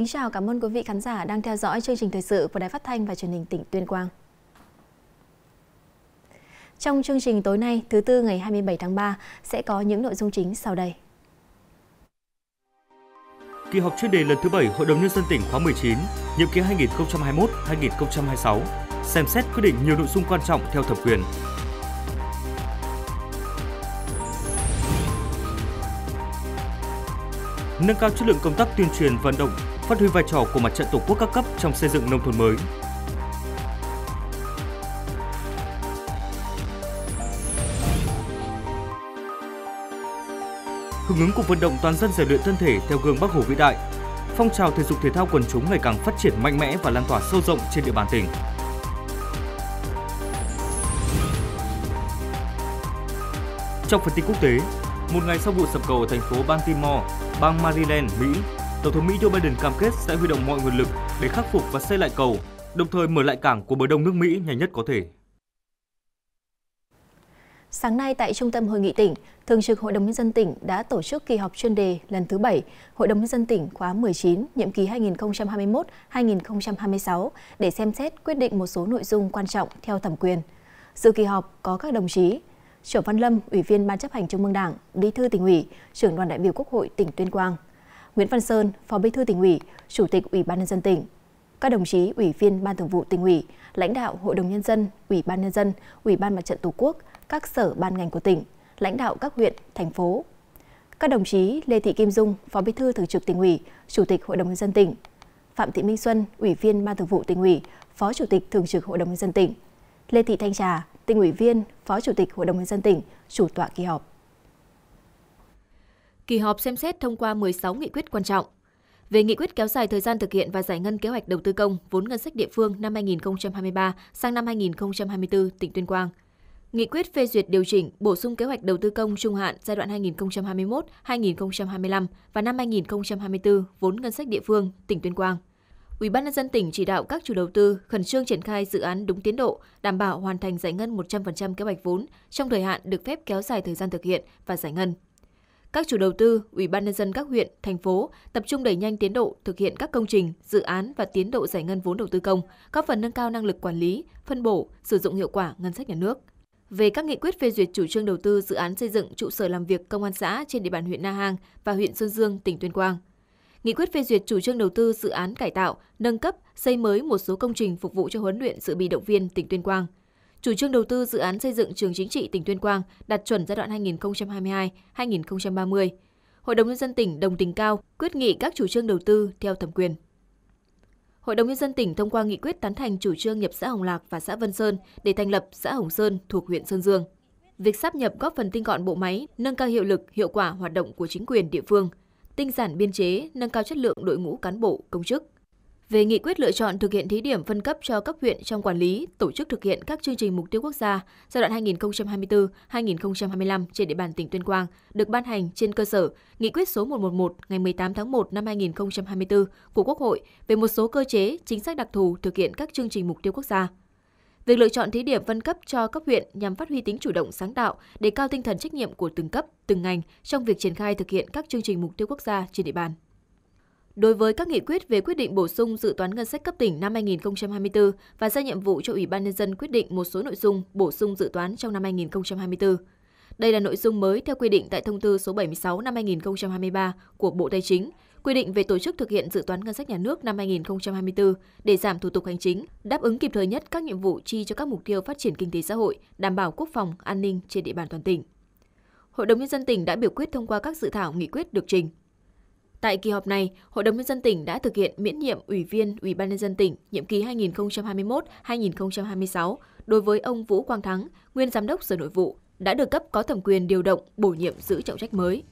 Kính chào cảm ơn quý vị khán giả đang theo dõi chương trình thời sự của Đài Phát thanh và Truyền hình tỉnh Tuyên Quang. Trong chương trình tối nay, thứ tư ngày 27 tháng 3 sẽ có những nội dung chính sau đây. Kỳ họp chuyên đề lần thứ 7 Hội đồng nhân dân tỉnh khóa 19, nhiệm kỳ 2021-2026 xem xét quyết định nhiều nội dung quan trọng theo thẩm quyền. Nâng cao chất lượng công tác tuyên truyền vận động phát huy vai trò của mặt trận Tổ quốc các cấp trong xây dựng nông thôn mới. Hưởng ứng cuộc vận động toàn dân rèn luyện thân thể theo gương Bắc Hồ vĩ đại, phong trào thể dục thể thao quần chúng ngày càng phát triển mạnh mẽ và lan tỏa sâu rộng trên địa bàn tỉnh. Trong phần tin quốc tế, một ngày sau vụ sập cầu ở thành phố Baltimore, bang Maryland, Mỹ, Tổng thống Mỹ Joe Biden cam kết sẽ huy động mọi nguồn lực để khắc phục và xây lại cầu, đồng thời mở lại cảng của bờ đông nước Mỹ nhanh nhất có thể. Sáng nay tại Trung tâm Hội nghị tỉnh, Thường trực Hội đồng Nhân dân tỉnh đã tổ chức kỳ họp chuyên đề lần thứ 7 Hội đồng Nhân dân tỉnh khóa 19, nhiệm kỳ 2021-2026 để xem xét quyết định một số nội dung quan trọng theo thẩm quyền. Dự kỳ họp có các đồng chí Trưởng Văn Lâm, Ủy viên Ban chấp hành Trung ương Đảng, Bí thư tỉnh ủy, trưởng đoàn đại biểu Quốc hội tỉnh Tuyên Quang – Nguyễn Văn Sơn, Phó Bí thư tỉnh ủy, Chủ tịch Ủy ban nhân dân tỉnh, các đồng chí ủy viên Ban Thường vụ tỉnh ủy, lãnh đạo Hội đồng nhân dân, Ủy ban nhân dân, Ủy ban Mặt trận Tổ quốc, các sở ban ngành của tỉnh, lãnh đạo các huyện, thành phố. Các đồng chí Lê Thị Kim Dung, Phó Bí thư Thường trực tỉnh ủy, Chủ tịch Hội đồng nhân dân tỉnh, Phạm Thị Minh Xuân, Ủy viên Ban Thường vụ tỉnh ủy, Phó Chủ tịch Thường trực Hội đồng nhân dân tỉnh, Lê Thị Thanh Trà, tỉnh ủy viên, Phó Chủ tịch Hội đồng nhân dân tỉnh, chủ tọa kỳ họp kỳ họp xem xét thông qua 16 nghị quyết quan trọng. Về nghị quyết kéo dài thời gian thực hiện và giải ngân kế hoạch đầu tư công vốn ngân sách địa phương năm 2023 sang năm 2024 tỉnh Tuyên Quang. Nghị quyết phê duyệt điều chỉnh, bổ sung kế hoạch đầu tư công trung hạn giai đoạn 2021-2025 và năm 2024 vốn ngân sách địa phương tỉnh Tuyên Quang. Ủy ban nhân dân tỉnh chỉ đạo các chủ đầu tư khẩn trương triển khai dự án đúng tiến độ, đảm bảo hoàn thành giải ngân 100% kế hoạch vốn trong thời hạn được phép kéo dài thời gian thực hiện và giải ngân các chủ đầu tư, ủy ban nhân dân các huyện, thành phố tập trung đẩy nhanh tiến độ thực hiện các công trình, dự án và tiến độ giải ngân vốn đầu tư công, góp phần nâng cao năng lực quản lý, phân bổ, sử dụng hiệu quả ngân sách nhà nước. Về các nghị quyết phê duyệt chủ trương đầu tư dự án xây dựng trụ sở làm việc công an xã trên địa bàn huyện Na Hàng và huyện Sơn Dương, tỉnh Tuyên Quang. Nghị quyết phê duyệt chủ trương đầu tư dự án cải tạo, nâng cấp, xây mới một số công trình phục vụ cho huấn luyện dự bị động viên tỉnh Tuyên Quang – Chủ trương đầu tư dự án xây dựng trường chính trị tỉnh Tuyên Quang đạt chuẩn giai đoạn 2022-2030. Hội đồng nhân dân tỉnh đồng tình cao, quyết nghị các chủ trương đầu tư theo thẩm quyền. Hội đồng nhân dân tỉnh thông qua nghị quyết tán thành chủ trương nhập xã Hồng Lạc và xã Vân Sơn để thành lập xã Hồng Sơn thuộc huyện Sơn Dương. Việc sắp nhập góp phần tinh gọn bộ máy, nâng cao hiệu lực, hiệu quả hoạt động của chính quyền địa phương, tinh giản biên chế, nâng cao chất lượng đội ngũ cán bộ, công chức – về nghị quyết lựa chọn thực hiện thí điểm phân cấp cho các huyện trong quản lý, tổ chức thực hiện các chương trình mục tiêu quốc gia giai đoạn 2024-2025 trên địa bàn tỉnh Tuyên Quang được ban hành trên cơ sở Nghị quyết số 111 ngày 18 tháng 1 năm 2024 của Quốc hội về một số cơ chế, chính sách đặc thù thực hiện các chương trình mục tiêu quốc gia. Việc lựa chọn thí điểm phân cấp cho cấp huyện nhằm phát huy tính chủ động sáng tạo, đề cao tinh thần trách nhiệm của từng cấp, từng ngành trong việc triển khai thực hiện các chương trình mục tiêu quốc gia trên địa bàn. Đối với các nghị quyết về quyết định bổ sung dự toán ngân sách cấp tỉnh năm 2024 và giao nhiệm vụ cho Ủy ban nhân dân quyết định một số nội dung bổ sung dự toán trong năm 2024. Đây là nội dung mới theo quy định tại thông tư số 76 năm 2023 của Bộ Tài chính, quy định về tổ chức thực hiện dự toán ngân sách nhà nước năm 2024 để giảm thủ tục hành chính, đáp ứng kịp thời nhất các nhiệm vụ chi cho các mục tiêu phát triển kinh tế xã hội, đảm bảo quốc phòng, an ninh trên địa bàn toàn tỉnh. Hội đồng nhân dân tỉnh đã biểu quyết thông qua các dự thảo nghị quyết được trình. Tại kỳ họp này, Hội đồng nhân dân tỉnh đã thực hiện miễn nhiệm Ủy viên Ủy ban nhân dân tỉnh nhiệm kỳ 2021-2026 đối với ông Vũ Quang Thắng, nguyên giám đốc Sở Nội vụ, đã được cấp có thẩm quyền điều động, bổ nhiệm giữ trọng trách mới.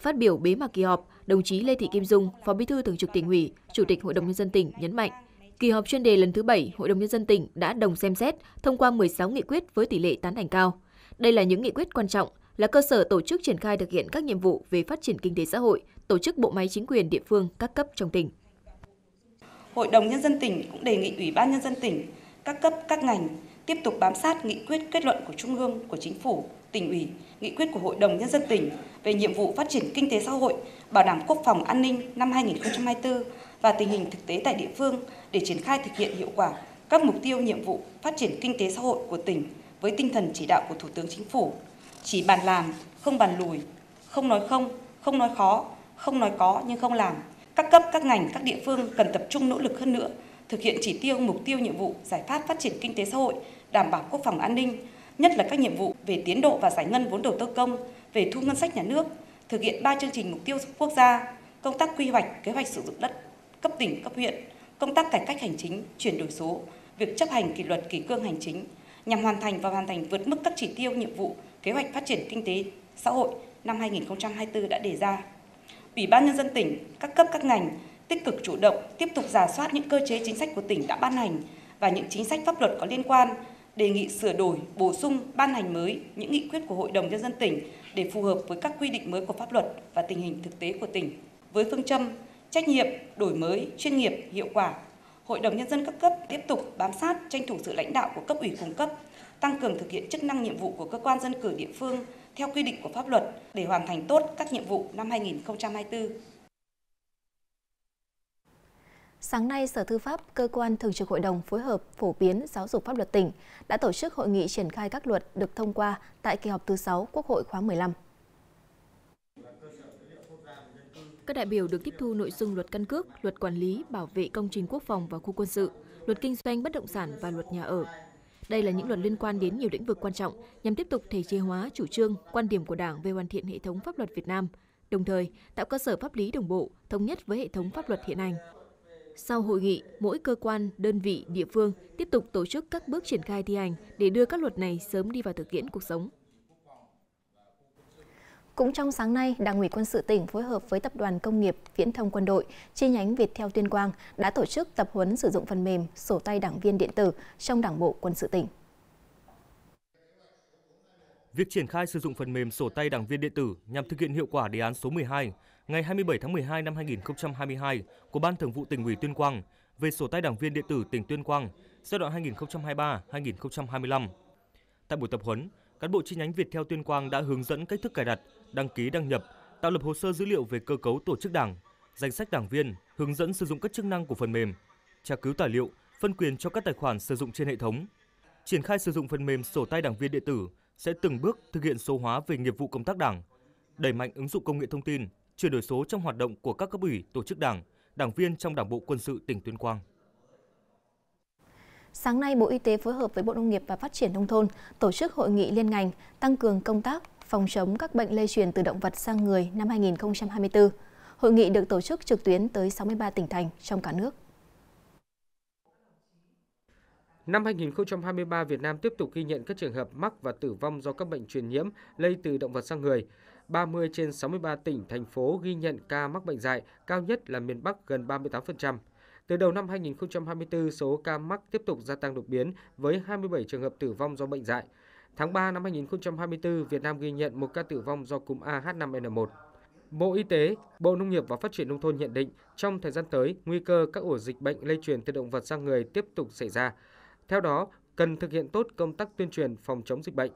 Phát biểu bế mạc kỳ họp, đồng chí Lê Thị Kim Dung, Phó Bí thư Thường trực Tỉnh ủy, Chủ tịch Hội đồng nhân dân tỉnh nhấn mạnh, kỳ họp chuyên đề lần thứ 7 Hội đồng nhân dân tỉnh đã đồng xem xét thông qua 16 nghị quyết với tỷ lệ tán thành cao. Đây là những nghị quyết quan trọng là cơ sở tổ chức triển khai thực hiện các nhiệm vụ về phát triển kinh tế xã hội, tổ chức bộ máy chính quyền địa phương các cấp trong tỉnh. Hội đồng Nhân dân tỉnh cũng đề nghị Ủy ban Nhân dân tỉnh, các cấp, các ngành tiếp tục bám sát nghị quyết kết luận của Trung ương, của Chính phủ, tỉnh ủy, nghị quyết của Hội đồng Nhân dân tỉnh về nhiệm vụ phát triển kinh tế xã hội, bảo đảm quốc phòng an ninh năm 2024 và tình hình thực tế tại địa phương để triển khai thực hiện hiệu quả các mục tiêu nhiệm vụ phát triển kinh tế xã hội của tỉnh với tinh thần chỉ đạo của Thủ tướng Chính phủ chỉ bàn làm, không bàn lùi, không nói không, không nói khó, không nói có nhưng không làm. Các cấp, các ngành, các địa phương cần tập trung nỗ lực hơn nữa, thực hiện chỉ tiêu, mục tiêu, nhiệm vụ, giải pháp phát triển kinh tế xã hội, đảm bảo quốc phòng an ninh, nhất là các nhiệm vụ về tiến độ và giải ngân vốn đầu tư công, về thu ngân sách nhà nước, thực hiện ba chương trình mục tiêu quốc gia, công tác quy hoạch, kế hoạch sử dụng đất cấp tỉnh, cấp huyện, công tác cải cách hành chính, chuyển đổi số, việc chấp hành kỷ luật kỷ cương hành chính nhằm hoàn thành và hoàn thành vượt mức các chỉ tiêu nhiệm vụ Kế hoạch phát triển kinh tế xã hội năm 2024 đã đề ra. Ủy ban nhân dân tỉnh, các cấp các ngành tích cực chủ động tiếp tục giả soát những cơ chế chính sách của tỉnh đã ban hành và những chính sách pháp luật có liên quan, đề nghị sửa đổi, bổ sung, ban hành mới những nghị quyết của Hội đồng nhân dân tỉnh để phù hợp với các quy định mới của pháp luật và tình hình thực tế của tỉnh. Với phương châm trách nhiệm, đổi mới, chuyên nghiệp, hiệu quả, Hội đồng nhân dân các cấp tiếp tục bám sát tranh thủ sự lãnh đạo của cấp ủy cùng cấp tăng cường thực hiện chức năng nhiệm vụ của cơ quan dân cử địa phương theo quy định của pháp luật để hoàn thành tốt các nhiệm vụ năm 2024. Sáng nay, Sở Tư pháp, cơ quan thường trực hội đồng phối hợp phổ biến giáo dục pháp luật tỉnh đã tổ chức hội nghị triển khai các luật được thông qua tại kỳ họp thứ 6 Quốc hội khóa 15. Các đại biểu được tiếp thu nội dung luật căn cước, luật quản lý, bảo vệ công trình quốc phòng và khu quân sự, luật kinh doanh bất động sản và luật nhà ở, đây là những luật liên quan đến nhiều lĩnh vực quan trọng nhằm tiếp tục thể chế hóa chủ trương, quan điểm của Đảng về hoàn thiện hệ thống pháp luật Việt Nam, đồng thời tạo cơ sở pháp lý đồng bộ, thống nhất với hệ thống pháp luật hiện hành. Sau hội nghị, mỗi cơ quan, đơn vị, địa phương tiếp tục tổ chức các bước triển khai thi hành để đưa các luật này sớm đi vào thực tiễn cuộc sống. Cũng trong sáng nay, Đảng ủy quân sự tỉnh phối hợp với Tập đoàn Công nghiệp Viễn thông Quân đội, chi nhánh Việt theo Tuyên Quang đã tổ chức tập huấn sử dụng phần mềm sổ tay đảng viên điện tử trong Đảng bộ quân sự tỉnh. Việc triển khai sử dụng phần mềm sổ tay đảng viên điện tử nhằm thực hiện hiệu quả đề án số 12 ngày 27 tháng 12 năm 2022 của Ban Thường vụ tỉnh ủy Tuyên Quang về sổ tay đảng viên điện tử tỉnh Tuyên Quang giai đoạn 2023-2025. Tại buổi tập huấn, cán bộ chi nhánh Việt theo Tuyên Quang đã hướng dẫn cách thức cài đặt, đăng ký đăng nhập, tạo lập hồ sơ dữ liệu về cơ cấu tổ chức đảng, danh sách đảng viên, hướng dẫn sử dụng các chức năng của phần mềm, tra cứu tài liệu, phân quyền cho các tài khoản sử dụng trên hệ thống. Triển khai sử dụng phần mềm sổ tay đảng viên điện tử sẽ từng bước thực hiện số hóa về nghiệp vụ công tác đảng, đẩy mạnh ứng dụng công nghệ thông tin, chuyển đổi số trong hoạt động của các cấp ủy, tổ chức đảng, đảng viên trong Đảng bộ quân sự tỉnh Tuyên Quang. Sáng nay, Bộ Y tế phối hợp với Bộ Nông nghiệp và Phát triển Nông thôn tổ chức hội nghị liên ngành tăng cường công tác phòng chống các bệnh lây truyền từ động vật sang người năm 2024. Hội nghị được tổ chức trực tuyến tới 63 tỉnh thành trong cả nước. Năm 2023, Việt Nam tiếp tục ghi nhận các trường hợp mắc và tử vong do các bệnh truyền nhiễm lây từ động vật sang người. 30 trên 63 tỉnh, thành phố ghi nhận ca mắc bệnh dạy, cao nhất là miền Bắc gần 38%. Từ đầu năm 2024, số ca mắc tiếp tục gia tăng đột biến với 27 trường hợp tử vong do bệnh dạy. Tháng 3 năm 2024, Việt Nam ghi nhận một ca tử vong do cúm AH5N1. Bộ Y tế, Bộ Nông nghiệp và Phát triển Nông thôn nhận định trong thời gian tới, nguy cơ các ổ dịch bệnh lây truyền từ động vật sang người tiếp tục xảy ra. Theo đó, cần thực hiện tốt công tác tuyên truyền phòng chống dịch bệnh.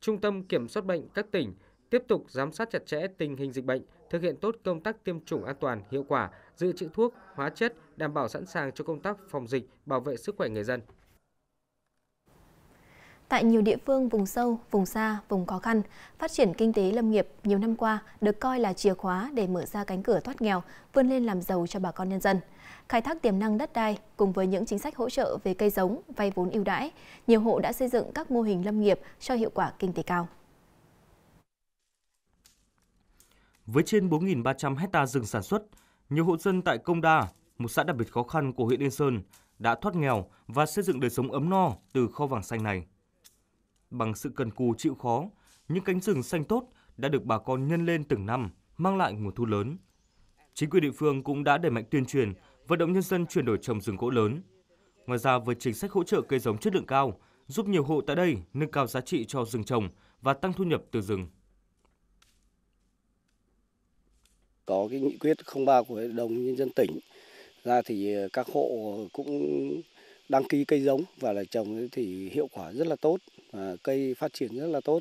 Trung tâm Kiểm soát Bệnh các tỉnh tiếp tục giám sát chặt chẽ tình hình dịch bệnh, thực hiện tốt công tác tiêm chủng an toàn, hiệu quả, dự trữ thuốc, hóa chất, đảm bảo sẵn sàng cho công tác phòng dịch, bảo vệ sức khỏe người dân. Tại nhiều địa phương vùng sâu, vùng xa, vùng khó khăn, phát triển kinh tế lâm nghiệp nhiều năm qua được coi là chìa khóa để mở ra cánh cửa thoát nghèo, vươn lên làm giàu cho bà con nhân dân. Khai thác tiềm năng đất đai cùng với những chính sách hỗ trợ về cây giống, vay vốn ưu đãi, nhiều hộ đã xây dựng các mô hình lâm nghiệp cho hiệu quả kinh tế cao. Với trên 4.300 hecta rừng sản xuất, nhiều hộ dân tại Công Đa, một xã đặc biệt khó khăn của huyện Yên Sơn, đã thoát nghèo và xây dựng đời sống ấm no từ kho vàng xanh này bằng sự cần cù chịu khó, những cánh rừng xanh tốt đã được bà con nhân lên từng năm, mang lại nguồn thu lớn. Chính quyền địa phương cũng đã đẩy mạnh tuyên truyền, vận động nhân dân chuyển đổi trồng rừng gỗ lớn. Ngoài ra với chính sách hỗ trợ cây giống chất lượng cao, giúp nhiều hộ tại đây nâng cao giá trị cho rừng trồng và tăng thu nhập từ rừng. Có cái nghị quyết 03 của Hội đồng Nhân dân tỉnh ra thì các hộ cũng đăng ký cây giống và là trồng thì hiệu quả rất là tốt và cây phát triển rất là tốt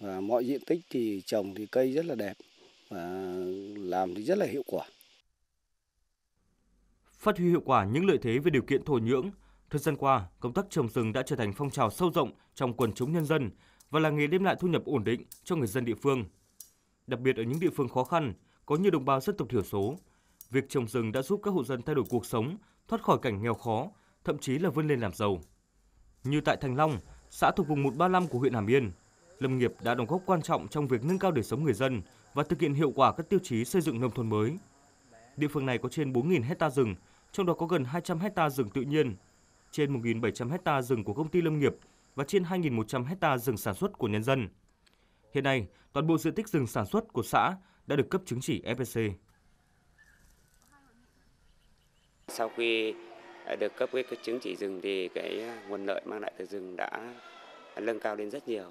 và mọi diện tích thì trồng thì cây rất là đẹp và làm thì rất là hiệu quả. Phát huy hiệu quả những lợi thế về điều kiện thổ nhưỡng, thời gian qua, công tác trồng rừng đã trở thành phong trào sâu rộng trong quần chúng nhân dân và là nghề đem lại thu nhập ổn định cho người dân địa phương. Đặc biệt ở những địa phương khó khăn, có nhiều đồng bào dân tộc thiểu số, việc trồng rừng đã giúp các hộ dân thay đổi cuộc sống, thoát khỏi cảnh nghèo khó, thậm chí là vươn lên làm giàu. Như tại Thành Long, xã thuộc vùng 135 của huyện Hàm Yên. Lâm nghiệp đã đóng góp quan trọng trong việc nâng cao đời sống người dân và thực hiện hiệu quả các tiêu chí xây dựng nông thôn mới. Địa phương này có trên 4.000 hecta rừng, trong đó có gần 200 hecta rừng tự nhiên, trên 1.700 hecta rừng của công ty lâm nghiệp và trên 2.100 hecta rừng sản xuất của nhân dân. Hiện nay, toàn bộ diện tích rừng sản xuất của xã đã được cấp chứng chỉ FSC. Sau khi được cấp cái chứng chỉ rừng thì cái à, nguồn lợi mang lại từ rừng đã nâng cao lên rất nhiều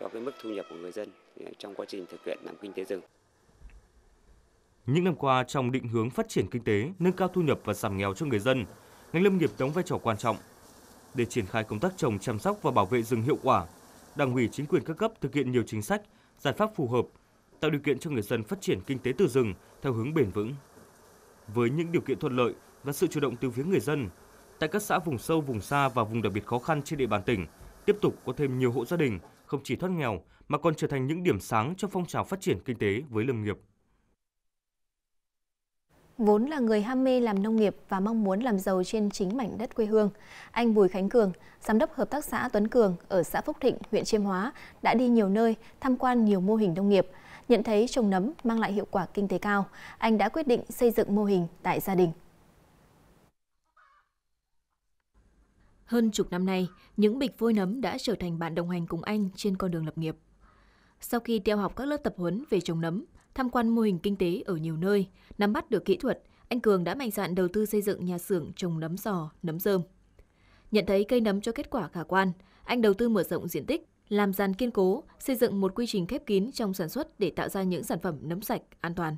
cho cái mức thu nhập của người dân à, trong quá trình thực hiện làm kinh tế rừng. Những năm qua trong định hướng phát triển kinh tế, nâng cao thu nhập và giảm nghèo cho người dân, ngành lâm nghiệp đóng vai trò quan trọng. Để triển khai công tác trồng chăm sóc và bảo vệ rừng hiệu quả, Đảng ủy chính quyền các cấp thực hiện nhiều chính sách, giải pháp phù hợp, tạo điều kiện cho người dân phát triển kinh tế từ rừng theo hướng bền vững. Với những điều kiện thuận lợi, và sự chủ động từ phía người dân. Tại các xã vùng sâu, vùng xa và vùng đặc biệt khó khăn trên địa bàn tỉnh, tiếp tục có thêm nhiều hộ gia đình không chỉ thoát nghèo mà còn trở thành những điểm sáng cho phong trào phát triển kinh tế với lâm nghiệp. Vốn là người ham mê làm nông nghiệp và mong muốn làm giàu trên chính mảnh đất quê hương, anh Bùi Khánh Cường, giám đốc hợp tác xã Tuấn Cường ở xã Phúc Thịnh, huyện Chiêm Hóa, đã đi nhiều nơi tham quan nhiều mô hình nông nghiệp. Nhận thấy trồng nấm mang lại hiệu quả kinh tế cao, anh đã quyết định xây dựng mô hình tại gia đình. Hơn chục năm nay, những bịch vôi nấm đã trở thành bạn đồng hành cùng anh trên con đường lập nghiệp. Sau khi theo học các lớp tập huấn về trồng nấm, tham quan mô hình kinh tế ở nhiều nơi, nắm bắt được kỹ thuật, anh Cường đã mạnh dạn đầu tư xây dựng nhà xưởng trồng nấm giò, nấm rơm. Nhận thấy cây nấm cho kết quả khả quan, anh đầu tư mở rộng diện tích, làm giàn kiên cố, xây dựng một quy trình khép kín trong sản xuất để tạo ra những sản phẩm nấm sạch, an toàn.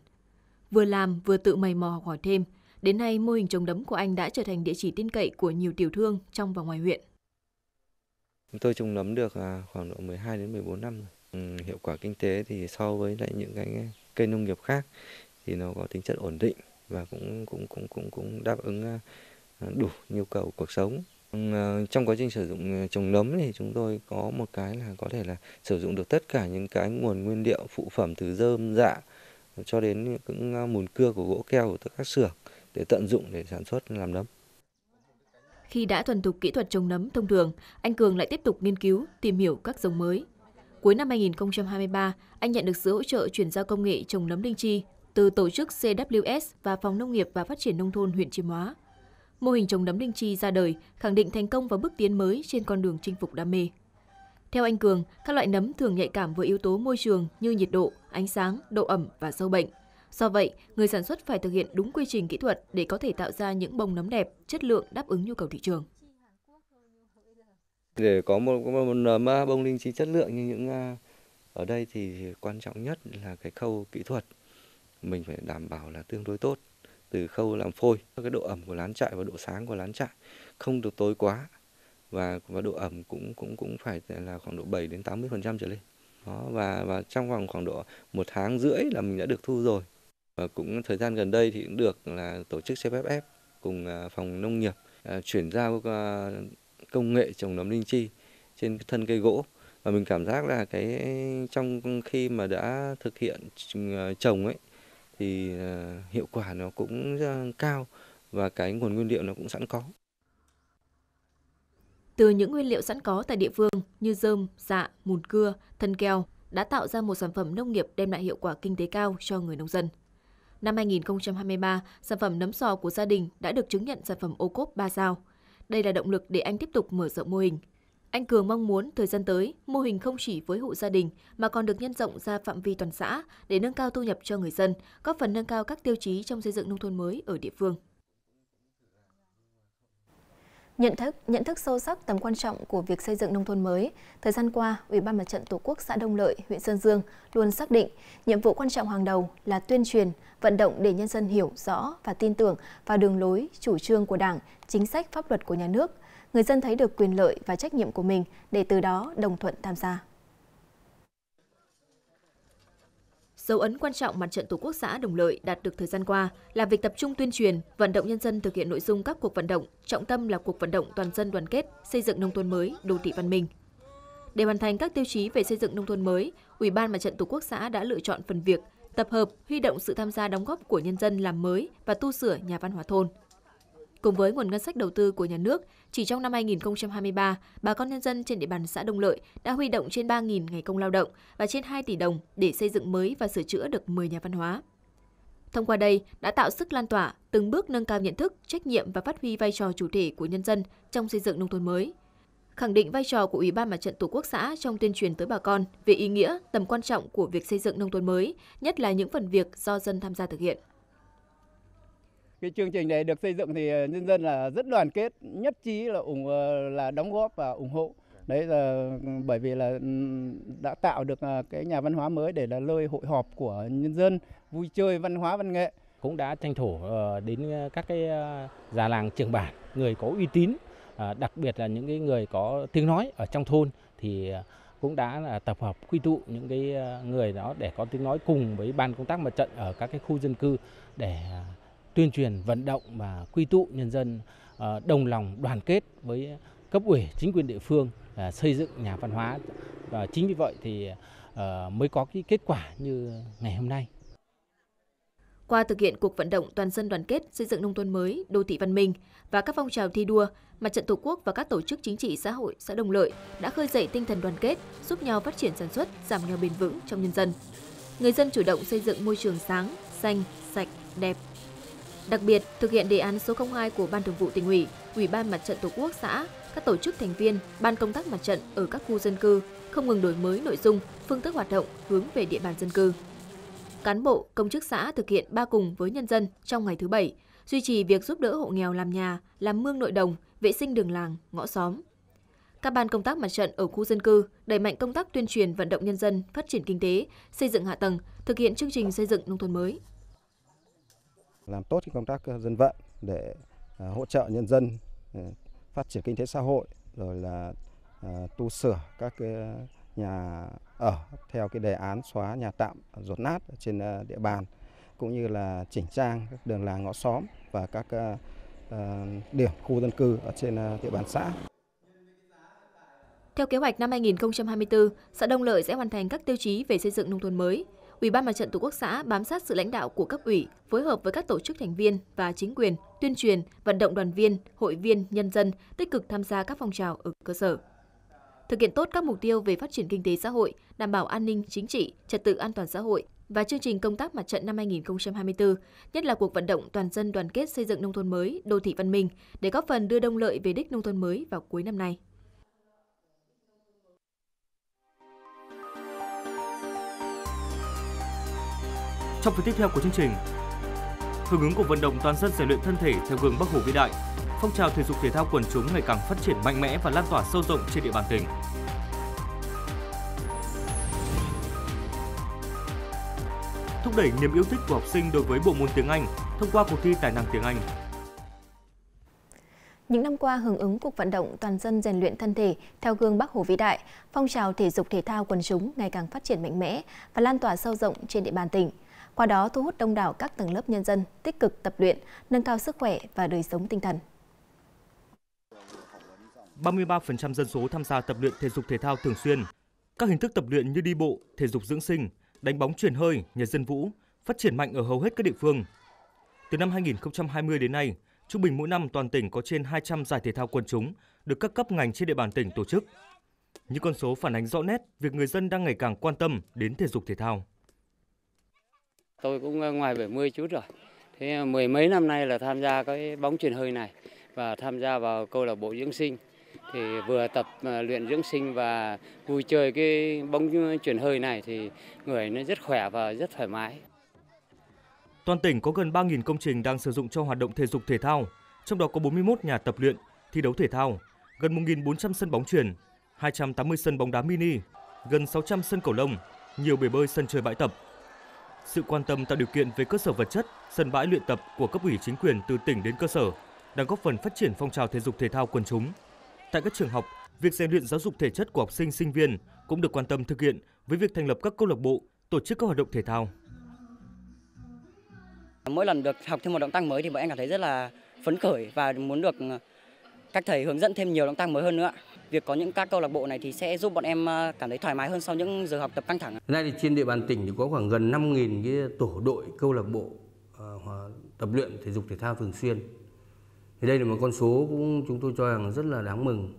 Vừa làm vừa tự mày mò học hỏi thêm – Đến nay, mô hình trồng nấm của anh đã trở thành địa chỉ tin cậy của nhiều tiểu thương trong và ngoài huyện. Chúng tôi trồng nấm được à, khoảng độ 12 đến 14 năm rồi. hiệu quả kinh tế thì so với lại những cái cây nông nghiệp khác thì nó có tính chất ổn định và cũng cũng cũng cũng cũng đáp ứng à, đủ nhu cầu cuộc sống. À, trong quá trình sử dụng trồng nấm thì chúng tôi có một cái là có thể là sử dụng được tất cả những cái nguồn nguyên liệu phụ phẩm từ dơm dạ cho đến những mùn cưa của gỗ keo của các xưởng để tận dụng để sản xuất làm nấm. Khi đã thuần thục kỹ thuật trồng nấm thông thường, anh Cường lại tiếp tục nghiên cứu, tìm hiểu các giống mới. Cuối năm 2023, anh nhận được sự hỗ trợ chuyển giao công nghệ trồng nấm linh chi từ tổ chức CWS và Phòng Nông nghiệp và Phát triển Nông thôn huyện Chiêm Hóa. Mô hình trồng nấm linh chi ra đời khẳng định thành công và bước tiến mới trên con đường chinh phục đam mê. Theo anh Cường, các loại nấm thường nhạy cảm với yếu tố môi trường như nhiệt độ, ánh sáng, độ ẩm và sâu bệnh – Do vậy, người sản xuất phải thực hiện đúng quy trình kỹ thuật để có thể tạo ra những bông nấm đẹp, chất lượng đáp ứng nhu cầu thị trường. Để có một, một một nấm à, bông linh chi chất lượng như những à, ở đây thì quan trọng nhất là cái khâu kỹ thuật mình phải đảm bảo là tương đối tốt từ khâu làm phôi cái độ ẩm của lán trại và độ sáng của lán trại không được tối quá và và độ ẩm cũng cũng cũng phải là khoảng độ 7 đến 80 phần trăm trở lên đó và và trong vòng khoảng độ một tháng rưỡi là mình đã được thu rồi và cũng thời gian gần đây thì cũng được là tổ chức CFF cùng à, phòng nông nghiệp à, chuyển giao à, công nghệ trồng nấm linh chi trên thân cây gỗ và mình cảm giác là cái trong khi mà đã thực hiện trồng ấy thì hiệu quả nó cũng cao và cái nguồn nguyên liệu nó cũng sẵn có. Từ những nguyên liệu sẵn có tại địa phương như dơm, dạ, mùn cưa, thân keo đã tạo ra một sản phẩm nông nghiệp đem lại hiệu quả kinh tế cao cho người nông dân. Năm 2023, sản phẩm nấm sò của gia đình đã được chứng nhận sản phẩm ô cốp 3 sao. Đây là động lực để anh tiếp tục mở rộng mô hình. Anh Cường mong muốn thời gian tới, mô hình không chỉ với hộ gia đình mà còn được nhân rộng ra phạm vi toàn xã để nâng cao thu nhập cho người dân, góp phần nâng cao các tiêu chí trong xây dựng nông thôn mới ở địa phương. Nhận thức nhận thức sâu sắc tầm quan trọng của việc xây dựng nông thôn mới, thời gian qua, Ủy ban Mặt trận Tổ quốc xã Đông Lợi, huyện Sơn Dương luôn xác định nhiệm vụ quan trọng hàng đầu là tuyên truyền, vận động để nhân dân hiểu rõ và tin tưởng vào đường lối, chủ trương của Đảng, chính sách pháp luật của nhà nước. Người dân thấy được quyền lợi và trách nhiệm của mình để từ đó đồng thuận tham gia. Dấu ấn quan trọng mặt trận Tổ quốc xã Đồng Lợi đạt được thời gian qua là việc tập trung tuyên truyền, vận động nhân dân thực hiện nội dung các cuộc vận động, trọng tâm là cuộc vận động toàn dân đoàn kết, xây dựng nông thôn mới, đô thị văn minh. Để hoàn thành các tiêu chí về xây dựng nông thôn mới, Ủy ban Mặt trận Tổ quốc xã đã lựa chọn phần việc tập hợp, huy động sự tham gia đóng góp của nhân dân làm mới và tu sửa nhà văn hóa thôn. Cùng với nguồn ngân sách đầu tư của nhà nước, chỉ trong năm 2023, bà con nhân dân trên địa bàn xã Đông Lợi đã huy động trên 3.000 ngày công lao động và trên 2 tỷ đồng để xây dựng mới và sửa chữa được 10 nhà văn hóa. Thông qua đây đã tạo sức lan tỏa, từng bước nâng cao nhận thức, trách nhiệm và phát huy vai trò chủ thể của nhân dân trong xây dựng nông thôn mới. Khẳng định vai trò của Ủy ban Mặt trận Tổ quốc xã trong tuyên truyền tới bà con về ý nghĩa, tầm quan trọng của việc xây dựng nông thôn mới, nhất là những phần việc do dân tham gia thực hiện cái chương trình này được xây dựng thì ờ, nhân dân là rất đoàn kết nhất trí là ủng ờ, là đóng góp và ủng hộ đấy là ờ, bởi vì là đã tạo được cái nhà văn hóa mới để là nơi hội họp của nhân dân vui chơi văn hóa văn nghệ cũng đã tranh thủ đến các cái già làng trường bản người có uy tín đặc biệt là những cái người có tiếng nói ở trong thôn thì cũng đã là tập hợp quy tụ những cái người đó để có tiếng nói cùng với ban công tác mặt trận ở các cái khu dân cư để tuyên truyền vận động và quy tụ nhân dân ờ, đồng lòng đoàn kết với cấp ủy chính quyền địa phương xây dựng nhà văn hóa và chính vì vậy thì ờ, mới có cái kết quả như ngày hôm nay. Qua thực hiện cuộc vận động toàn dân đoàn kết xây dựng nông thôn mới, đô thị văn minh và các phong trào thi đua, mặt trận Tổ quốc và các tổ chức chính trị xã hội xã Đồng Lợi đã khơi dậy tinh thần đoàn kết, giúp nhau phát triển sản xuất, giảm nghèo bền vững trong nhân dân. Người dân chủ động xây dựng môi trường sáng, xanh, sạch, đẹp, Đặc biệt, thực hiện đề án số 02 của Ban Thường vụ tỉnh ủy, Ủy ban Mặt trận Tổ quốc xã, các tổ chức thành viên, ban công tác mặt trận ở các khu dân cư không ngừng đổi mới nội dung, phương thức hoạt động hướng về địa bàn dân cư. Cán bộ, công chức xã thực hiện ba cùng với nhân dân trong ngày thứ bảy, duy trì việc giúp đỡ hộ nghèo làm nhà, làm mương nội đồng, vệ sinh đường làng, ngõ xóm. Các ban công tác mặt trận ở khu dân cư đẩy mạnh công tác tuyên truyền vận động nhân dân phát triển kinh tế, xây dựng hạ tầng, thực hiện chương trình xây dựng nông thôn mới làm tốt công tác ờ, dân vận để ờ, hỗ trợ nhân dân ờ, phát triển kinh tế xã hội rồi là tu sửa các nhà ở theo cái đề án xóa nhà tạm rột nát trên địa bàn cũng như là chỉnh trang các đường làng ngõ xóm và các điểm khu dân cư ở trên địa bàn xã. Theo kế hoạch năm 2024, xã Đông Lợi sẽ hoàn thành các tiêu chí về xây dựng nông thôn mới, Ủy ban Mặt trận Tổ quốc xã bám sát sự lãnh đạo của cấp ủy, phối hợp với các tổ chức thành viên và chính quyền, tuyên truyền, vận động đoàn viên, hội viên, nhân dân tích cực tham gia các phong trào ở cơ sở. Thực hiện tốt các mục tiêu về phát triển kinh tế xã hội, đảm bảo an ninh chính trị, trật tự an toàn xã hội và chương trình công tác mặt trận năm 2024, nhất là cuộc vận động toàn dân đoàn kết xây dựng nông thôn mới, đô thị văn minh để góp phần đưa Đông Lợi về đích nông thôn mới vào cuối năm nay. Trong phần tiếp theo của chương trình, hưởng ứng cuộc vận động toàn dân rèn luyện thân thể theo gương Bắc Hồ vĩ đại, phong trào thể dục thể thao quần chúng ngày càng phát triển mạnh mẽ và lan tỏa sâu rộng trên địa bàn tỉnh. Thúc đẩy niềm yêu thích của học sinh đối với bộ môn tiếng Anh thông qua cuộc thi tài năng tiếng Anh những năm qua hưởng ứng cuộc vận động toàn dân rèn luyện thân thể theo gương Bắc Hồ vĩ đại, phong trào thể dục thể thao quần chúng ngày càng phát triển mạnh mẽ và lan tỏa sâu rộng trên địa bàn tỉnh qua đó thu hút đông đảo các tầng lớp nhân dân tích cực tập luyện, nâng cao sức khỏe và đời sống tinh thần. 33% dân số tham gia tập luyện thể dục thể thao thường xuyên. Các hình thức tập luyện như đi bộ, thể dục dưỡng sinh, đánh bóng truyền hơi, nhảy dân vũ phát triển mạnh ở hầu hết các địa phương. Từ năm 2020 đến nay, trung bình mỗi năm toàn tỉnh có trên 200 giải thể thao quần chúng được các cấp ngành trên địa bàn tỉnh tổ chức. Những con số phản ánh rõ nét việc người dân đang ngày càng quan tâm đến thể dục thể thao. Tôi cũng ờ, ngoài 70 chút rồi. Thế ờ, mười mấy năm nay là tham gia cái bóng truyền hơi này và tham gia vào câu lạc bộ dưỡng sinh thì vừa tập ờ, luyện dưỡng sinh và vui chơi cái bóng truyền hơi này thì người nó rất khỏe và rất thoải mái. Toàn tỉnh có gần 3.000 công trình đang sử dụng cho hoạt động thể dục thể thao, trong đó có 41 nhà tập luyện, thi đấu thể thao, gần 1.400 sân bóng chuyền, 280 sân bóng đá mini, gần 600 sân cầu lông, nhiều bể bơi sân chơi bãi tập, sự quan tâm tạo điều kiện về cơ sở vật chất, sân bãi luyện tập của cấp ủy chính quyền từ tỉnh đến cơ sở đang góp phần phát triển phong trào thể dục thể thao quần chúng. Tại các trường học, việc rèn luyện giáo dục thể chất của học sinh sinh viên cũng được quan tâm thực hiện với việc thành lập các câu lạc bộ, tổ chức các hoạt động thể thao. Mỗi lần được học thêm một động tác mới thì bọn em cảm thấy rất là phấn khởi và muốn được các thầy hướng dẫn thêm nhiều động tác mới hơn nữa việc có những các câu lạc bộ này thì sẽ giúp bọn em ờ, cảm thấy thoải mái hơn sau những giờ học tập căng thẳng. Nay thì trên địa bàn tỉnh thì có khoảng gần 5.000 cái tổ đội câu lạc bộ uh, tập luyện thể dục thể thao thường xuyên. Thì đây là một con số cũng chúng tôi cho rằng rất là đáng mừng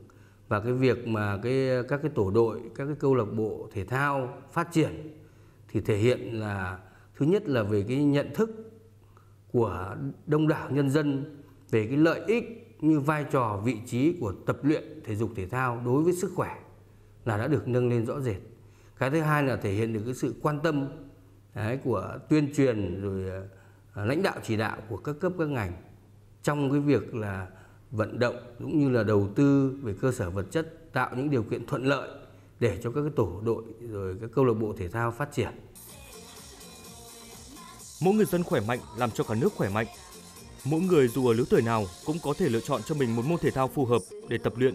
và cái việc mà cái các cái tổ đội, các cái câu lạc bộ thể thao phát triển thì thể hiện là thứ nhất là về cái nhận thức của đông đảo nhân dân về cái lợi ích như vai trò vị trí của tập luyện thể dục thể thao đối với sức khỏe là đã được nâng lên rõ rệt cái thứ hai là thể hiện được cái sự quan tâm đấy, của tuyên truyền rồi à, lãnh đạo chỉ đạo của các cấp các ngành trong cái việc là vận động cũng như là đầu tư về cơ sở vật chất tạo những điều kiện thuận lợi để cho các cái tổ đội rồi các câu lạc bộ thể thao phát triển mỗi người dân khỏe mạnh làm cho cả nước khỏe mạnh Mỗi người dù ở lứa tuổi nào cũng có thể lựa chọn cho mình một môn thể thao phù hợp để tập luyện,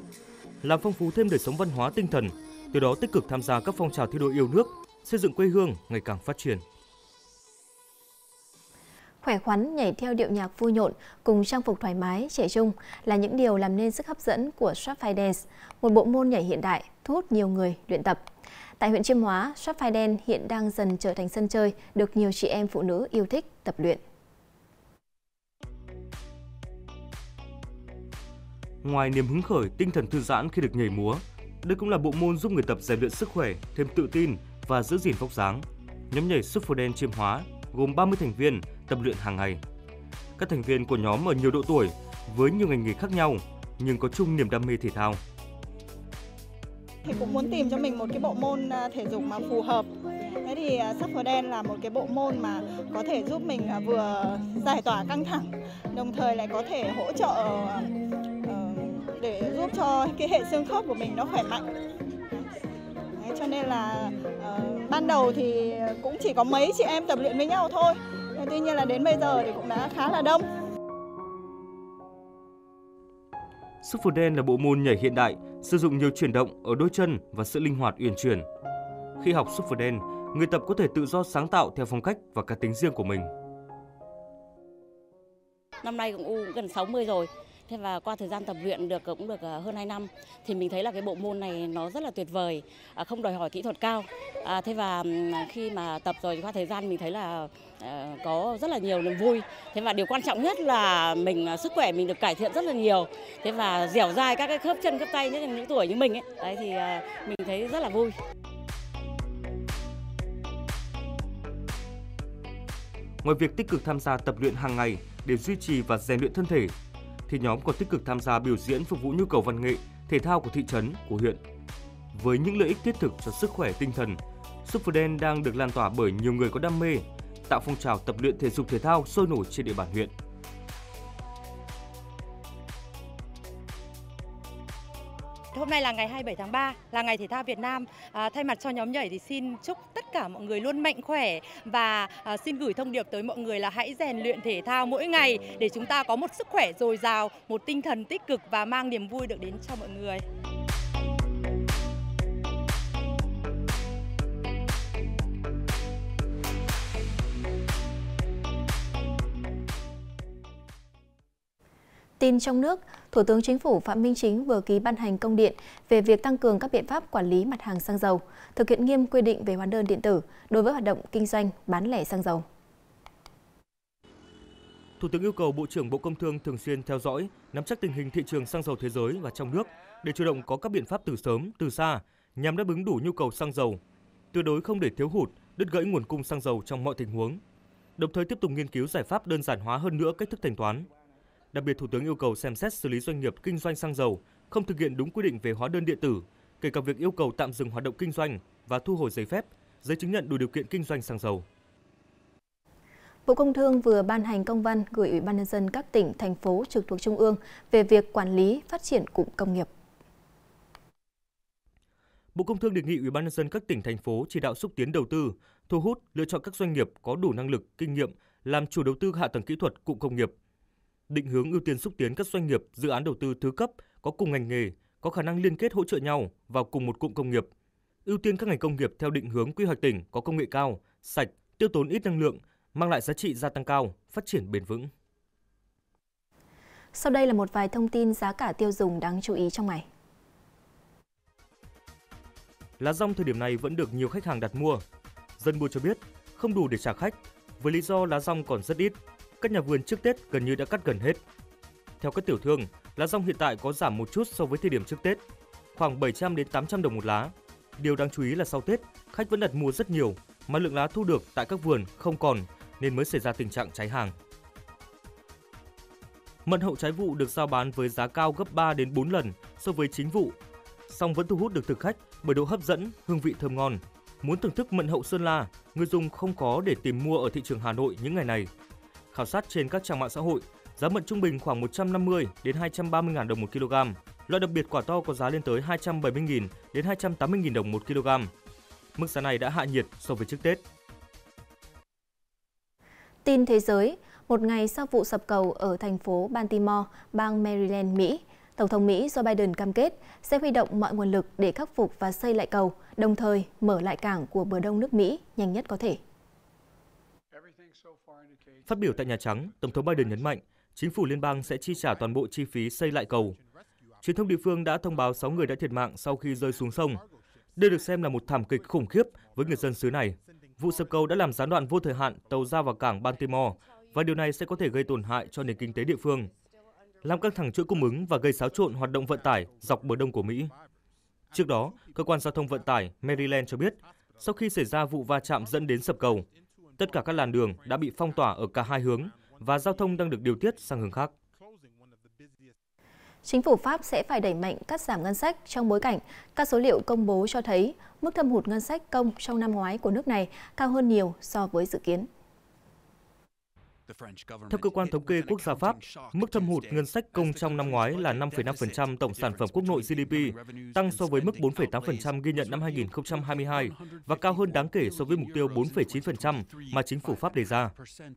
làm phong phú thêm đời sống văn hóa tinh thần, từ đó tích cực tham gia các phong trào thi đua yêu nước, xây dựng quê hương ngày càng phát triển. Khỏe khoắn nhảy theo điệu nhạc vui nhộn cùng trang phục thoải mái, trẻ trung là những điều làm nên sức hấp dẫn của Shopify Dance, một bộ môn nhảy hiện đại thu hút nhiều người luyện tập. Tại huyện Chiêm Hóa, Shopify Dance hiện đang dần trở thành sân chơi được nhiều chị em phụ nữ yêu thích tập luyện. Ngoài niềm hứng khởi, tinh thần thư giãn khi được nhảy múa, đây cũng là bộ môn giúp người tập rèn luyện sức khỏe, thêm tự tin và giữ gìn vóc dáng. Nhóm nhảy Super Dance Chiêm Hóa gồm 30 thành viên tập luyện hàng ngày. Các thành viên của nhóm ở nhiều độ tuổi với nhiều ngành nghề khác nhau nhưng có chung niềm đam mê thể thao. Thì cũng muốn tìm cho mình một cái bộ môn à, thể dục mà phù hợp. Thế thì à, Suffer đen là một cái bộ môn mà có thể giúp mình à, vừa giải tỏa căng thẳng, đồng thời lại có thể hỗ trợ để giúp cho cái hệ xương khớp của mình nó khỏe mạnh Đấy, cho nên là uh, ban đầu thì cũng chỉ có mấy chị em tập luyện với nhau thôi tuy nhiên là đến bây giờ thì cũng đã khá là đông Sức phù đen là bộ môn nhảy hiện đại, sử dụng nhiều chuyển động ở đôi chân và sự linh hoạt uyển chuyển. Khi học sức phù đen, người tập có thể tự do sáng tạo theo phong cách và cá tính riêng của mình. Năm nay cũng U gần 60 rồi, Thế và qua thời gian tập luyện được cũng được ờ, hơn 2 năm thì mình thấy là cái bộ môn này nó rất là tuyệt vời, à, không đòi hỏi kỹ thuật cao. À, thế và khi mà tập rồi qua thời gian mình thấy là ờ, có rất là nhiều niềm vui. Thế và điều quan trọng nhất là mình à, sức khỏe mình được cải thiện rất là nhiều. Thế và dẻo dai các cái khớp chân khớp tay nhất là những tuổi như mình ấy. Đấy thì ờ, mình thấy rất là vui. Ngoài việc tích cực tham gia tập luyện hàng ngày để duy trì và rèn luyện thân thể thì nhóm còn tích cực tham gia biểu diễn phục vụ nhu cầu văn nghệ, thể thao của thị trấn, của huyện. Với những lợi ích thiết thực cho sức khỏe tinh thần, super Superdance đang được lan tỏa bởi nhiều người có đam mê, tạo phong trào tập luyện thể dục thể thao sôi nổi trên địa bàn huyện. Hôm nay là ngày 27 tháng 3 là ngày thể thao Việt Nam. À, thay mặt cho nhóm nhảy thì xin chúc tất cả mọi người luôn mạnh khỏe và à, xin gửi thông điệp tới mọi người là hãy rèn luyện thể thao mỗi ngày để chúng ta có một sức khỏe dồi dào, một tinh thần tích cực và mang niềm vui được đến cho mọi người. Tin trong nước, Thủ tướng Chính phủ Phạm Minh Chính vừa ký ban hành công điện về việc tăng cường các biện pháp quản lý mặt hàng xăng dầu, thực hiện nghiêm quy định về hóa đơn điện tử đối với hoạt động kinh doanh bán lẻ xăng dầu. Thủ tướng yêu cầu Bộ trưởng Bộ Công Thương thường xuyên theo dõi, nắm chắc tình hình thị trường xăng dầu thế giới và trong nước để chủ động có các biện pháp từ sớm, từ xa nhằm đáp ứng đủ nhu cầu xăng dầu, tuyệt đối không để thiếu hụt, đứt gãy nguồn cung xăng dầu trong mọi tình huống. Đồng thời tiếp tục nghiên cứu giải pháp đơn giản hóa hơn nữa cách thức thanh toán, Đặc biệt, Thủ tướng yêu cầu xem xét xử lý doanh nghiệp kinh doanh xăng dầu không thực hiện đúng quy định về hóa đơn điện tử, kể cả việc yêu cầu tạm dừng hoạt động kinh doanh và thu hồi giấy phép, giấy chứng nhận đủ điều kiện kinh doanh xăng dầu. Bộ Công Thương vừa ban hành công văn gửi Ủy ban nhân dân các tỉnh, thành phố trực thuộc Trung ương về việc quản lý phát triển cụm công nghiệp. Bộ Công Thương đề nghị Ủy ban nhân dân các tỉnh thành phố chỉ đạo xúc tiến đầu tư, thu hút, lựa chọn các doanh nghiệp có đủ năng lực, kinh nghiệm làm chủ đầu tư hạ tầng kỹ thuật cụm công nghiệp, định hướng ưu tiên xúc tiến các doanh nghiệp, dự án đầu tư thứ cấp có cùng ngành nghề, có khả năng liên kết hỗ trợ nhau vào cùng một cụm công nghiệp. Ưu tiên các ngành công nghiệp theo định hướng quy hoạch tỉnh có công nghệ cao, sạch, tiêu tốn ít năng lượng, mang lại giá trị gia tăng cao, phát triển bền vững. Sau đây là một vài thông tin giá cả tiêu dùng đáng chú ý trong ngày. Lá rong thời điểm này vẫn được nhiều khách hàng đặt mua. Dân mua cho biết không đủ để trả khách với lý do lá rong còn rất ít các nhà vườn trước Tết gần như đã cắt gần hết. Theo các tiểu thương, lá rong hiện tại có giảm một chút so với thời điểm trước Tết, khoảng 700 đến 800 đồng một lá. Điều đáng chú ý là sau Tết, khách vẫn đặt mua rất nhiều mà lượng lá thu được tại các vườn không còn nên mới xảy ra tình trạng cháy hàng. Mận hậu trái vụ được giao bán với giá cao gấp 3 đến 4 lần so với chính vụ, song vẫn thu hút được thực khách bởi độ hấp dẫn, hương vị thơm ngon. Muốn thưởng thức mận hậu Sơn La, người dùng không có để tìm mua ở thị trường Hà Nội những ngày này khảo sát trên các trang mạng xã hội, giá mận trung bình khoảng 150 đến 230 000 đồng một kg. Loại đặc biệt quả to có giá lên tới 270 000 đến 280 000 đồng một kg. Mức giá này đã hạ nhiệt so với trước Tết. Tin thế giới, một ngày sau vụ sập cầu ở thành phố Baltimore, bang Maryland, Mỹ, Tổng thống Mỹ Joe Biden cam kết sẽ huy động mọi nguồn lực để khắc phục và xây lại cầu, đồng thời mở lại cảng của bờ đông nước Mỹ nhanh nhất có thể. Phát biểu tại Nhà Trắng, Tổng thống Biden nhấn mạnh chính phủ liên bang sẽ chi trả toàn bộ chi phí xây lại cầu. Truyền thông địa phương đã thông báo 6 người đã thiệt mạng sau khi rơi xuống sông. Đây được xem là một thảm kịch khủng khiếp với người dân xứ này. Vụ sập cầu đã làm gián đoạn vô thời hạn tàu ra vào cảng Baltimore và điều này sẽ có thể gây tổn hại cho nền kinh tế địa phương, làm căng thẳng chuỗi cung ứng và gây xáo trộn hoạt động vận tải dọc bờ đông của Mỹ. Trước đó, cơ quan giao thông vận tải Maryland cho biết, sau khi xảy ra vụ va chạm dẫn đến sập cầu, Tất cả các làn đường đã bị phong tỏa ở cả hai hướng và giao thông đang được điều tiết sang hướng khác. Chính phủ Pháp sẽ phải đẩy mạnh cắt giảm ngân sách trong bối cảnh các số liệu công bố cho thấy mức thâm hụt ngân sách công trong năm ngoái của nước này cao hơn nhiều so với dự kiến. Theo cơ quan thống kê quốc gia Pháp, mức thâm hụt ngân sách công trong năm ngoái là 5,5% tổng sản phẩm quốc nội GDP, tăng so với mức 4,8% ghi nhận năm 2022 và cao hơn đáng kể so với mục tiêu 4,9% mà chính phủ Pháp đề ra.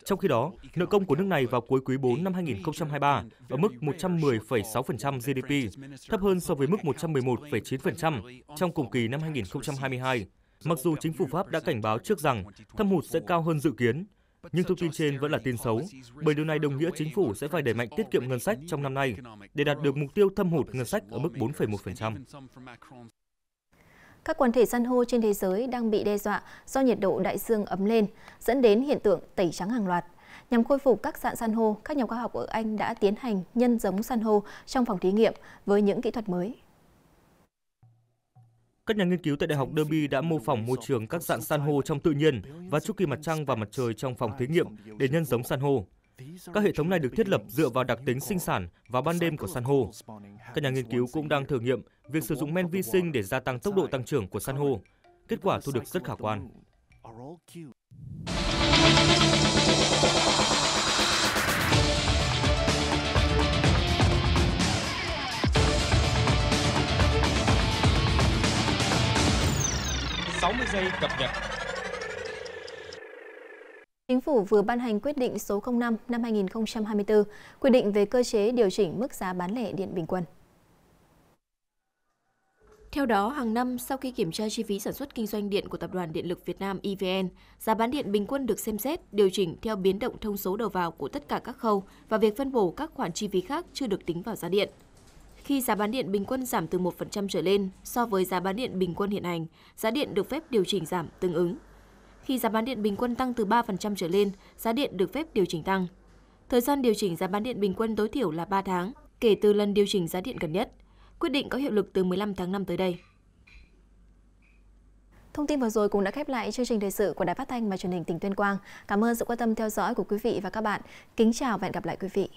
Trong khi đó, nợ công của nước này vào cuối quý 4 năm 2023 ở mức 110,6% GDP, thấp hơn so với mức 111,9% trong cùng kỳ năm 2022. Mặc dù chính phủ Pháp đã cảnh báo trước rằng thâm hụt sẽ cao hơn dự kiến, nhưng thông tin trên vẫn là tin xấu, bởi điều này đồng nghĩa chính phủ sẽ phải đẩy mạnh tiết kiệm ngân sách trong năm nay để đạt được mục tiêu thâm hụt ngân sách ở mức 4,1%. Các quần thể san hô trên thế giới đang bị đe dọa do nhiệt độ đại dương ấm lên, dẫn đến hiện tượng tẩy trắng hàng loạt. Nhằm khôi phục các dạng san hô, các nhà khoa học ở Anh đã tiến hành nhân giống san hô trong phòng thí nghiệm với những kỹ thuật mới. Các nhà nghiên cứu tại Đại học Derby đã mô phỏng môi trường các dạng san hô trong tự nhiên và chu kỳ mặt trăng và mặt trời trong phòng thí nghiệm để nhân giống san hô. Các hệ thống này được thiết lập dựa vào đặc tính sinh sản và ban đêm của san hô. Các nhà nghiên cứu cũng đang thử nghiệm việc sử dụng men vi sinh để gia tăng tốc độ tăng trưởng của san hô. Kết quả thu được rất khả quan. 60 giây cập nhật. Chính phủ vừa ban hành quyết định số 05 năm 2024, quy định về cơ chế điều chỉnh mức giá bán lẻ điện bình quân. Theo đó, hàng năm sau khi kiểm tra chi phí sản xuất kinh doanh điện của Tập đoàn Điện lực Việt Nam EVN, giá bán điện bình quân được xem xét, điều chỉnh theo biến động thông số đầu vào của tất cả các khâu và việc phân bổ các khoản chi phí khác chưa được tính vào giá điện khi giá bán điện bình quân giảm từ 1% trở lên so với giá bán điện bình quân hiện hành, giá điện được phép điều chỉnh giảm tương ứng. Khi giá bán điện bình quân tăng từ 3% trở lên, giá điện được phép điều chỉnh tăng. Thời gian điều chỉnh giá bán điện bình quân tối thiểu là 3 tháng kể từ lần điều chỉnh giá điện gần nhất. Quyết định có hiệu lực từ 15 tháng 5 tới đây. Thông tin vừa rồi cũng đã khép lại chương trình thời sự của Đài Phát thanh và Truyền hình tỉnh Tuyên Quang. Cảm ơn sự quan tâm theo dõi của quý vị và các bạn. Kính chào và hẹn gặp lại quý vị.